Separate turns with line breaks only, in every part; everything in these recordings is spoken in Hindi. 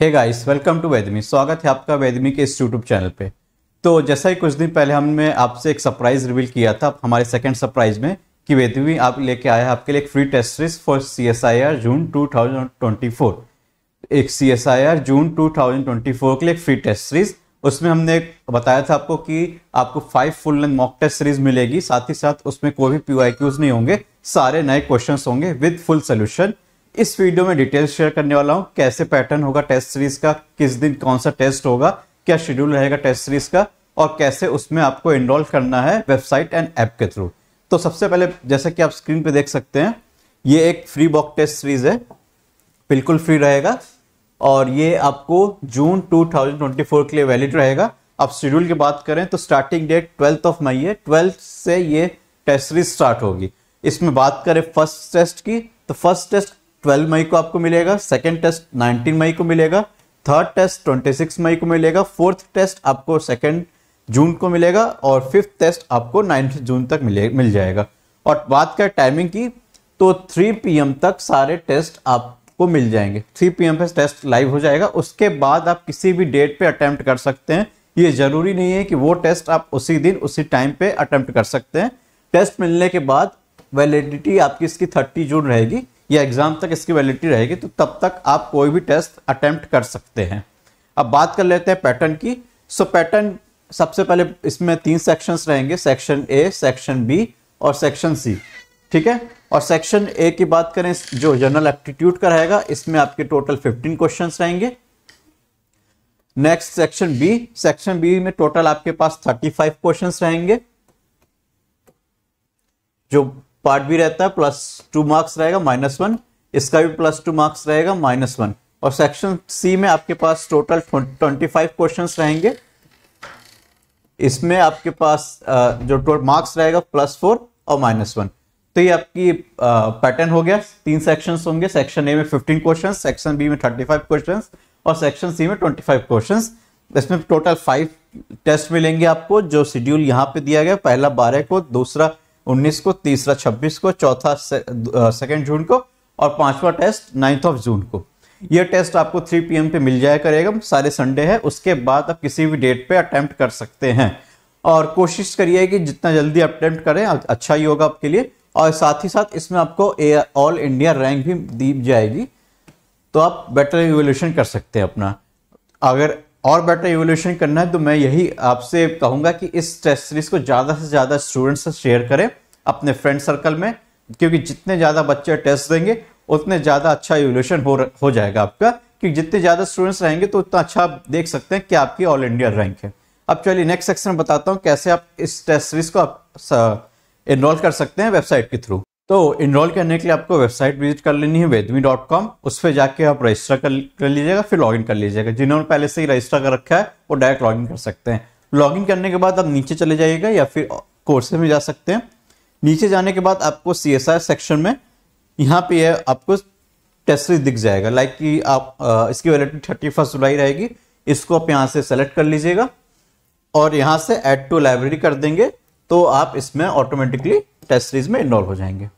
हे गाइस वेलकम टू वैदमी स्वागत है आपका वैदमी के इस यूट्यूब चैनल पे तो जैसा ही कुछ दिन पहले हमने आपसे एक सरप्राइज रिवील किया था हमारे सेकंड सरप्राइज में कि वैदमी आप लेके आया है आपके लिए एक free test series for C S I R June two thousand twenty four एक C S I R June two thousand twenty four के लिए एक फ्री टेस्ट सीरीज उसमें हमने बताया था आपको कि आपको five full length mock test series मिलेगी साथ ही साथ उसमें कोई भी पी नहीं होंगे सारे नए क्वेश्चन होंगे विद फुल सोल्यूशन इस वीडियो में डिटेल्स शेयर करने वाला हूं कैसे पैटर्न होगा टेस्ट सीरीज का किस दिन कौन सा टेस्ट होगा क्या शेड्यूल रहेगा टेस्ट सीरीज का और कैसे उसमें आपको इनरोल करना है वेबसाइट एंड ऐप के थ्रू तो सबसे पहले जैसा कि आप स्क्रीन पे देख सकते हैं ये एक फ्री बॉक टेस्ट सीरीज है बिल्कुल फ्री रहेगा और ये आपको जून 2024 के लिए वैलिड रहेगा आप शेड्यूल की बात करें तो starting date twelfth of May है ट्वेल्थ से ये टेस्ट सीरीज स्टार्ट होगी इसमें बात करें फर्स्ट टेस्ट की तो फर्स्ट टेस्ट 12 मई को आपको मिलेगा सेकेंड टेस्ट 19 मई को मिलेगा थर्ड टेस्ट 26 मई को मिलेगा फोर्थ टेस्ट आपको सेकेंड जून को मिलेगा और फिफ्थ टेस्ट आपको नाइन्थ जून तक मिले मिल जाएगा और बात करें टाइमिंग की तो 3 पीएम तक सारे टेस्ट आपको मिल जाएंगे 3 पीएम पे टेस्ट लाइव हो जाएगा उसके बाद आप किसी भी डेट पे अटैम्प्ट कर सकते हैं ये ज़रूरी नहीं है कि वो टेस्ट आप उसी दिन उसी टाइम पे अटैम्प्ट कर सकते हैं टेस्ट मिलने के बाद वैलिडिटी आपकी इसकी 30 जून रहेगी या एग्ज़ाम तक इसकी वैलिडिटी रहेगी तो तब तक आप कोई भी टेस्ट अटेम्प्ट कर सकते हैं अब बात कर लेते हैं पैटर्न की सो पैटर्न सबसे पहले इसमें तीन सेक्शंस रहेंगे सेक्शन ए सेक्शन बी और सेक्शन सी ठीक है और सेक्शन ए की बात करें जो जनरल एप्टीट्यूड का रहेगा इसमें आपके टोटल फिफ्टीन क्वेश्चन रहेंगे next section B section B में टोटल आपके पास थर्टी फाइव क्वेश्चन रहेंगे जो पार्ट भी रहता है प्लस टू मार्क्स रहेगा माइनस वन इसका भी प्लस टू मार्क्स रहेगा माइनस वन और सेक्शन सी में आपके पास टोटल ट्वेंटी फाइव क्वेश्चन रहेंगे इसमें आपके पास जो मार्क्स रहेगा प्लस फोर और माइनस वन तो ये आपकी पैटर्न हो गया तीन सेक्शंस होंगे सेक्शन ए में फिफ्टीन क्वेश्चन सेक्शन बी में थर्टी फाइव क्वेश्चन और सेक्शन सी में फाइव क्वेश्चन इसमें टोटल फाइव टेस्ट मिलेंगे आपको जो शेड्यूल यहाँ पे दिया गया पहला बारह को दूसरा 19 को तीसरा 26 को चौथा सेकेंड जून को और पांचवा टेस्ट नाइन्थ ऑफ जून को यह टेस्ट आपको 3 पीएम पे मिल जाया करेगा सारे संडे है उसके बाद आप किसी भी डेट पे अटैम्प्ट कर सकते हैं और कोशिश करिए कि जितना जल्दी अटैम्प्ट करें अच्छा ही होगा आपके लिए और साथ ही साथ इसमें आपको ऑल इंडिया रैंक भी दी जाएगी तो आप बेटर रिवोल्यूशन कर सकते हैं अपना अगर और बेटर एवोल्यूशन करना है तो मैं यही आपसे कहूंगा कि इस टेस्ट सीरीज़ को ज़्यादा से ज़्यादा स्टूडेंट्स से शेयर करें अपने फ्रेंड सर्कल में क्योंकि जितने ज़्यादा बच्चे टेस्ट देंगे उतने ज़्यादा अच्छा एवोल्यूशन हो हो जाएगा आपका क्योंकि जितने ज़्यादा स्टूडेंट्स रहेंगे तो उतना अच्छा आप देख सकते हैं कि आपकी ऑल इंडिया रैंक है अब चलिए नेक्स्ट सेक्शन में बताता हूँ कैसे आप इस टेस्ट सीरीज़ को आप इनरोल कर सकते हैं वेबसाइट के थ्रू तो इनरोल करने के लिए आपको वेबसाइट विजिट कर लेनी है वेदमी डॉट कॉम उस पर जाके आप रजिस्टर कर, लीजिएगा फिर लॉगिन कर लीजिएगा जिन्होंने पहले से ही रजिस्टर कर रखा है वो डायरेक्ट लॉगिन कर सकते हैं लॉगिन करने के बाद आप नीचे चले जाइएगा या फिर कोर्सेज में जा सकते हैं नीचे जाने के बाद आपको सी सेक्शन में यहाँ पे आपको टेस्ट दिख जाएगा लाइक कि आप आ, इसकी वैलिडिटी थर्टी फर्स्ट जुलाई रहेगी इसको आप यहाँ से सेलेक्ट कर लीजिएगा और यहाँ से ऐड टू लाइब्रेरी कर देंगे तो आप इसमें ऑटोमेटिकली टेस्ट सीरीज में इनरोल हो जाएंगे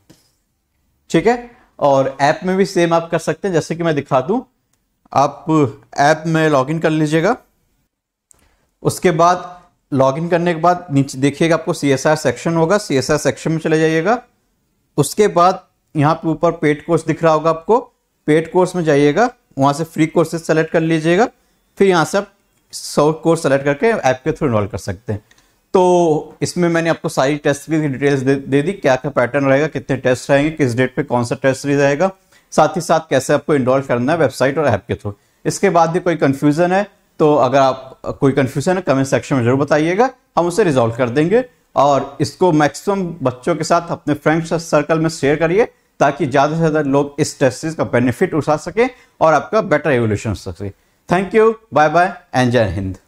ठीक है और ऐप में भी सेम आप कर सकते हैं जैसे कि मैं दिखा दूं आप ऐप में लॉगिन कर लीजिएगा उसके बाद लॉगिन करने के बाद नीचे देखिएगा आपको सी एस आर सेक्शन होगा सी एस आर सेक्शन में चले जाइएगा उसके बाद यहाँ पे ऊपर पेड कोर्स दिख रहा होगा आपको पेड कोर्स में जाइएगा वहाँ से फ्री कोर्सेज सेलेक्ट कर लीजिएगा फिर यहाँ से आप सौ कोर्स सेलेक्ट करके ऐप के थ्रू इनरोल कर सकते हैं तो इसमें मैंने आपको सारी टेस्ट की डिटेल्स दे, दी क्या क्या पैटर्न रहेगा कितने टेस्ट रहेंगे किस डेट पे कौन सा टेस्ट सीरीज रहेगा साथ ही साथ कैसे आपको इनरोल करना है वेबसाइट और ऐप के थ्रू इसके बाद भी कोई कन्फ्यूज़न है तो अगर आप कोई कन्फ्यूज़न है कमेंट सेक्शन में जरूर बताइएगा हम उसे रिजोल्व कर देंगे और इसको मैक्सिमम बच्चों के साथ अपने फ्रेंड्स सर्कल में शेयर करिए ताकि ज़्यादा से ज़्यादा लोग इस टेस्ट का बेनिफिट उठा सकें और आपका बेटर रेवोल्यूशन हो सके thank you bye bye and जय हिंद